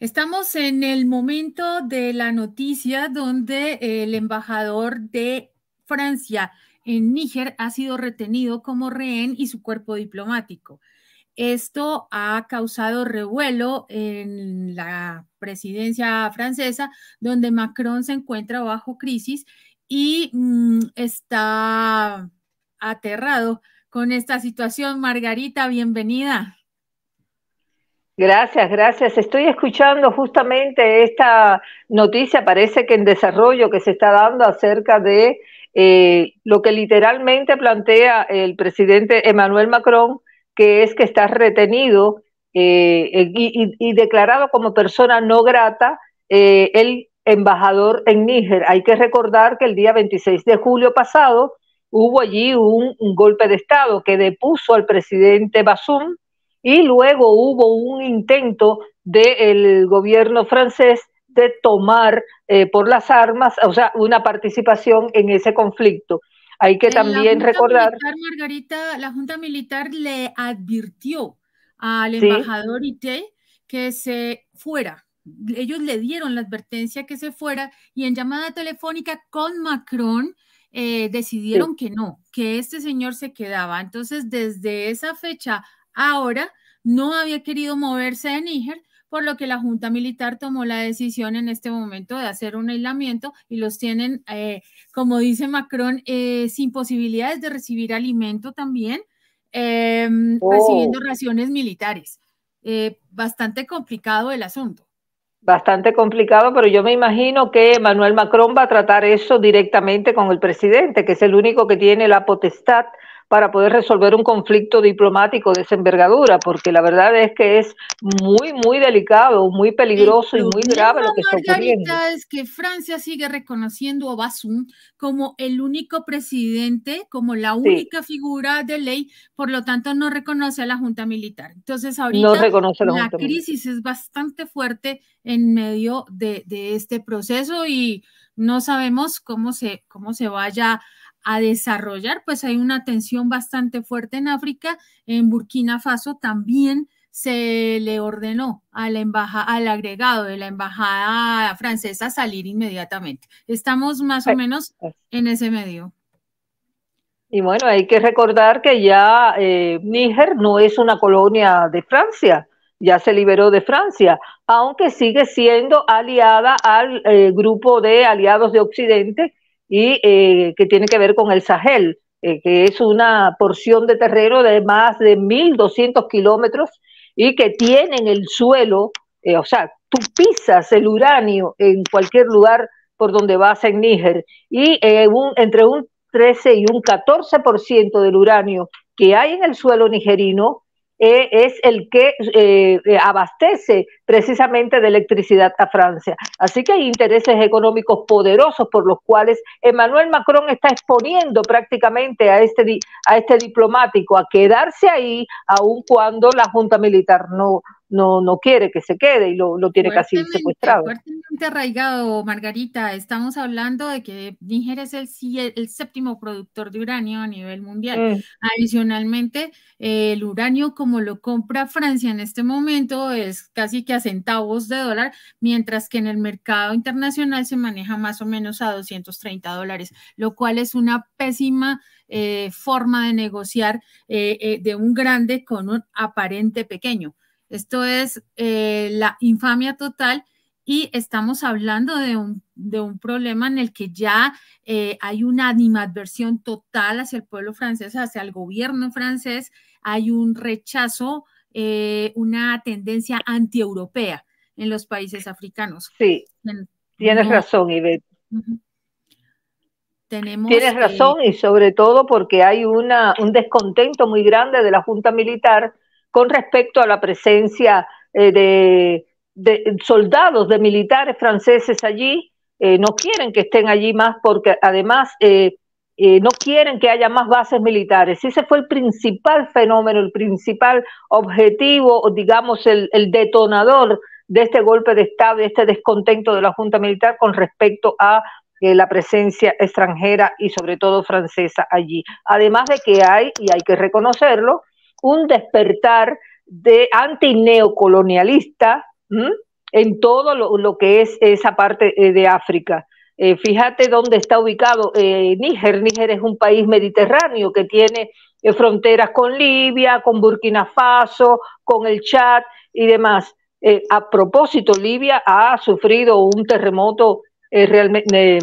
Estamos en el momento de la noticia donde el embajador de Francia en Níger ha sido retenido como rehén y su cuerpo diplomático. Esto ha causado revuelo en la presidencia francesa, donde Macron se encuentra bajo crisis y mm, está aterrado con esta situación. Margarita, bienvenida. Gracias, gracias. Estoy escuchando justamente esta noticia, parece que en desarrollo que se está dando acerca de eh, lo que literalmente plantea el presidente Emmanuel Macron, que es que está retenido eh, y, declarado como persona no grata eh, el embajador en Níger. Hay que recordar que el día 26 de julio pasado hubo allí un, golpe de Estado que depuso al presidente Basum y luego hubo un intento del gobierno francés de tomar eh, por las armas, o sea, una participación en ese conflicto. Hay que eh, también recordar. Margarita, la Junta Militar le advirtió al embajador que se fuera. Ellos le dieron la advertencia que se fuera y en llamada telefónica con Macron eh, decidieron que no, que este señor se quedaba. Entonces, desde esa fecha Ahora, no había querido moverse de Níger, por lo que la Junta Militar tomó la decisión en este momento de hacer un aislamiento y los tienen, eh, como dice Macron, eh, sin posibilidades de recibir alimento también, em, oh. recibiendo raciones militares. Eh, bastante complicado el asunto. Bastante complicado, pero yo me imagino que manuel Macron va a tratar eso directamente con el presidente, que es el único que tiene la potestad para poder resolver un conflicto diplomático de esa envergadura, porque la verdad es que es muy, muy delicado, muy peligroso y muy grave lo que está ocurriendo. es que Francia sigue reconociendo a Basum como el único presidente, como la única figura de ley, por lo tanto no reconoce a la Junta Militar. Entonces ahorita la, crisis es bastante fuerte en medio de, de este proceso y no sabemos cómo se, cómo se vaya a desarrollar, pues hay una tensión bastante fuerte en África. En Burkina Faso también se le ordenó a la embaja, al agregado de la embajada francesa salir inmediatamente. Estamos más o menos pues. en ese medio. Y bueno, hay que recordar que ya eh, Níger no es una colonia de Francia, ya se liberó de Francia, aunque sigue siendo aliada al eh, grupo de aliados de Occidente y eh, que tiene que ver con el Sahel, eh, que es una porción de terreno de más de 1.200 kilómetros y que en el suelo, eh, o sea, tú pisas el uranio en cualquier lugar por donde vas en Níger y entre un 13 y un 14% del uranio que hay en el suelo nigerino e es el que eh, eh, abastece precisamente de electricidad a Francia. Así que hay intereses económicos poderosos por los cuales Emmanuel Macron está exponiendo prácticamente a este, a este diplomático a quedarse ahí, aun cuando la Junta Militar no, no, no quiere que se quede y lo, tiene casi secuestrado arraigado, Margarita. Estamos hablando de que Níger es el, séptimo productor de uranio a nivel mundial. Mm. Adicionalmente, el uranio como lo compra Francia en este momento es casi que a centavos de dólar, mientras que en el mercado internacional se maneja más o menos a 230 dólares, lo cual es una pésima eh, forma de negociar eh, eh, de un grande con un aparente pequeño. Esto es la infamia total y estamos hablando de un, problema en el que ya eh, hay una animadversión total hacia el pueblo francés, hacia el gobierno francés, hay un rechazo, eh, una tendencia antieuropea en los países africanos. Sí, tienes razón, Ivette. Tienes eh, razón y sobre todo porque hay una, un descontento muy grande de la Junta Militar con respecto a la presencia de, de soldados, de militares franceses allí, eh, no quieren que estén allí más porque además eh, eh, no quieren que haya más bases militares. Ese fue el principal fenómeno, el principal objetivo, digamos, el, detonador de este golpe de Estado de este descontento de la Junta Militar con respecto a la presencia extranjera y sobre todo francesa allí. Además de que hay, y hay que reconocerlo, un despertar de antineocolonialista en todo lo, que es esa parte eh, de África. Eh, fíjate dónde está ubicado eh, Níger. Níger es un país mediterráneo que tiene fronteras con Libia, con Burkina Faso, con el Chad y demás. a propósito, Libia ha sufrido un terremoto realmente...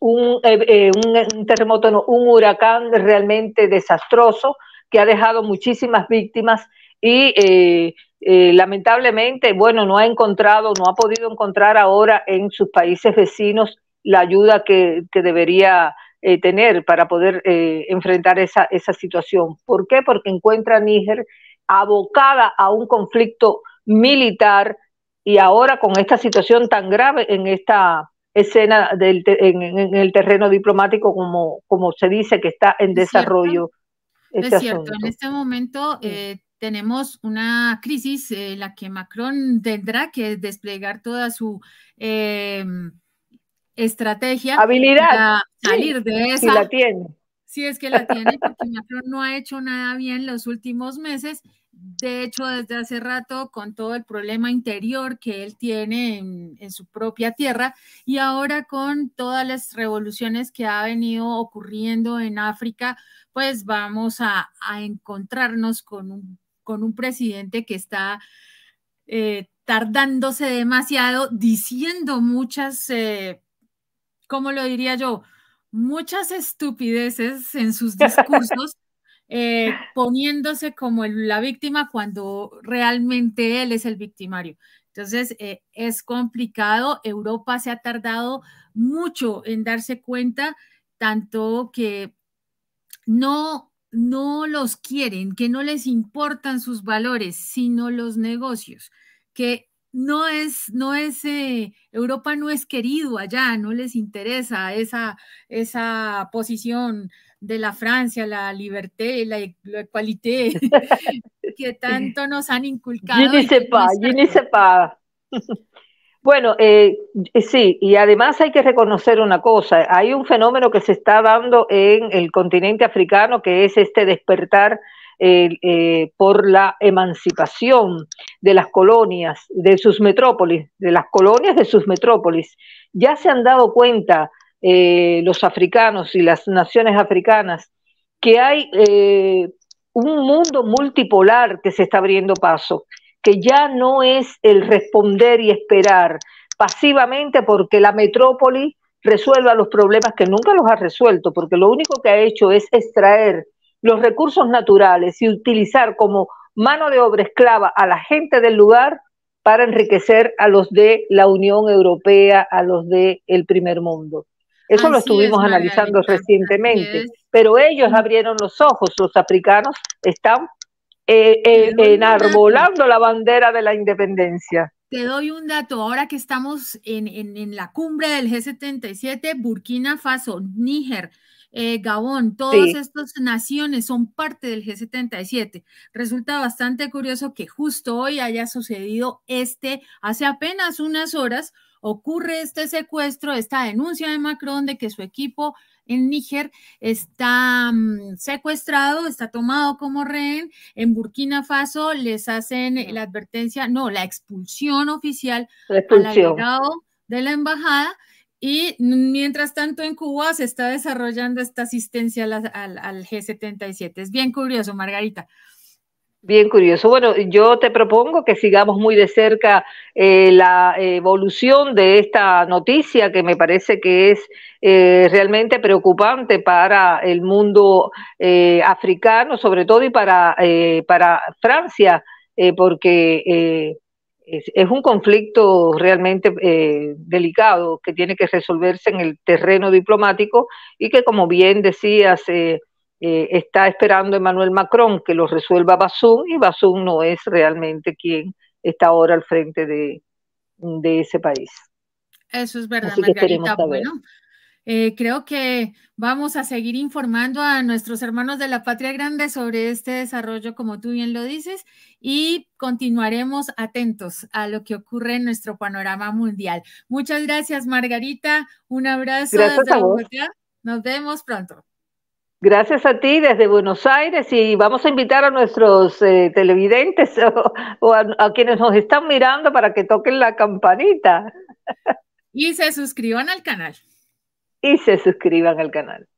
Un, un, terremoto, un huracán realmente desastroso que ha dejado muchísimas víctimas y eh, lamentablemente, bueno, no ha encontrado, no ha podido encontrar ahora en sus países vecinos la ayuda que, que debería eh, tener para poder eh, enfrentar esa, esa situación. ¿Por qué? Porque encuentra a Níger abocada a un conflicto militar y ahora con esta situación tan grave en esta escena del en, en, el terreno diplomático como, como se dice que está en desarrollo. Este en este momento tenemos una crisis en eh, la que Macron tendrá que desplegar toda su eh, estrategia. Habilidad. Para salir de esa. Si la tiene. Si es que la tiene, porque Macron no ha hecho nada bien los últimos meses. De hecho, desde hace rato, con todo el problema interior que él tiene en, su propia tierra y ahora con todas las revoluciones que ha venido ocurriendo en África, pues vamos a encontrarnos con un con un presidente que está eh, tardándose demasiado, diciendo muchas, eh, ¿cómo lo diría yo? Muchas estupideces en sus discursos. Eh, poniéndose como la víctima cuando realmente él es el victimario. Entonces, es complicado. Europa se ha tardado mucho en darse cuenta, tanto que no no los quieren, que no les importan sus valores, sino los negocios, que no es, no es, eh, Europa no es querido allá, no les interesa esa, esa posición de la Francia, la libertad la, e, la equalité, que tanto nos han inculcado. Bueno, eh, sí, y además hay que reconocer una cosa, hay un fenómeno que se está dando en el continente africano que es este despertar eh, por la emancipación de las colonias, de sus metrópolis, de las colonias de sus metrópolis. Ya se han dado cuenta eh, los africanos y las naciones africanas que hay un mundo multipolar que se está abriendo paso ya no es el responder y esperar pasivamente porque la metrópoli resuelva los problemas que nunca los ha resuelto, porque lo único que ha hecho es extraer los recursos naturales y utilizar como mano de obra esclava a la gente del lugar para enriquecer a los de la Unión Europea, a los de el primer mundo. Eso lo estuvimos analizando recientemente, pero ellos abrieron los ojos, los africanos están eh, eh, enarbolando la bandera de la independencia. Te doy un dato, ahora que estamos en, la cumbre del G77, Burkina Faso, Níger, eh, Gabón, todas estas naciones son parte del G77. Resulta bastante curioso que justo hoy haya sucedido este, hace apenas unas horas, ocurre este secuestro, esta denuncia de Macron de que su equipo en Níger está mm, secuestrado, está tomado como rehén. En Burkina Faso les hacen la advertencia, no, la expulsión oficial de la embajada. Y mientras tanto en Cuba se está desarrollando esta asistencia al, al G77. Es bien curioso, Margarita. Bien curioso. Bueno, yo te propongo que sigamos muy de cerca eh, la evolución de esta noticia que me parece que es eh, realmente preocupante para el mundo eh, africano, sobre todo y para, para Francia, porque es, un conflicto realmente delicado que tiene que resolverse en el terreno diplomático y que, como bien decías, eh, está esperando Emmanuel Macron que lo resuelva Basum y Basú no es realmente quien está ahora al frente de, ese país. Eso es verdad, Margarita. bueno, eh, creo que vamos a seguir informando a nuestros hermanos de la patria grande sobre este desarrollo, como tú bien lo dices, y continuaremos atentos a lo que ocurre en nuestro panorama mundial. Muchas gracias, Margarita. Un abrazo gracias Nos vemos pronto. Gracias a ti desde Buenos Aires y vamos a invitar a nuestros eh, televidentes o, a, quienes nos están mirando para que toquen la campanita. Y se suscriban al canal. Y se suscriban al canal.